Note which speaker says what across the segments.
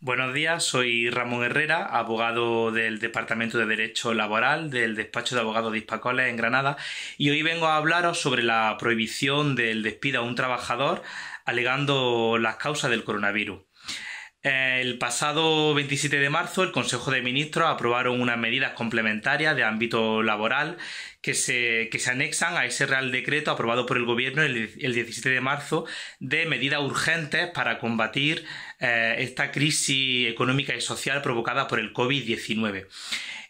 Speaker 1: Buenos días, soy Ramón Herrera, abogado del Departamento de Derecho Laboral del Despacho de Abogados de Hispacoles en Granada, y hoy vengo a hablaros sobre la prohibición del despido a un trabajador alegando las causas del coronavirus. Eh, el pasado 27 de marzo, el Consejo de Ministros aprobaron unas medidas complementarias de ámbito laboral que se, anexan a ese Real Decreto aprobado por el Gobierno el, 17 de marzo de medidas urgentes para combatir eh, esta crisis económica y social provocada por el COVID-19.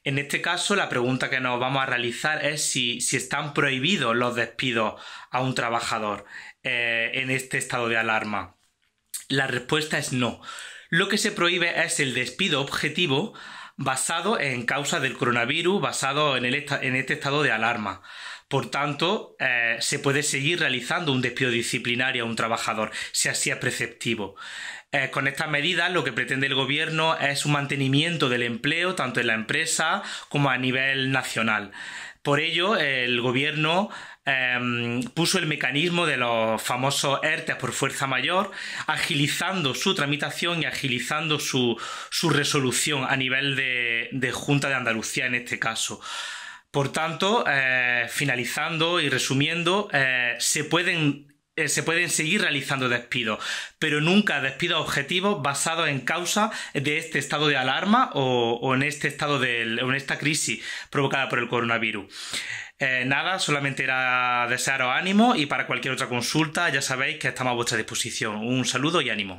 Speaker 1: En este caso, la pregunta que nos vamos a realizar es si, están prohibidos los despidos a un trabajador eh, en este estado de alarma. La respuesta es no. Lo que se prohíbe es el despido objetivo basado en causa del coronavirus, basado en, este estado de alarma. Por tanto, eh, se puede seguir realizando un despido disciplinario a un trabajador, si así es preceptivo. Eh, con estas medidas lo que pretende el gobierno es un mantenimiento del empleo tanto en la empresa como a nivel nacional. Por ello, el gobierno em, puso el mecanismo de los famosos ERTE por fuerza mayor, agilizando su tramitación y agilizando su, resolución a nivel de, Junta de Andalucía en este caso. Por tanto, eh, finalizando y resumiendo, eh, se pueden eh, se pueden seguir realizando despidos, pero nunca despidos objetivos basados en causa de este estado de alarma o, en este estado de esta crisis provocada por el coronavirus. Eh, nada, solamente era desearos ánimo y para cualquier otra consulta ya sabéis que estamos a vuestra disposición. Un saludo y ánimo.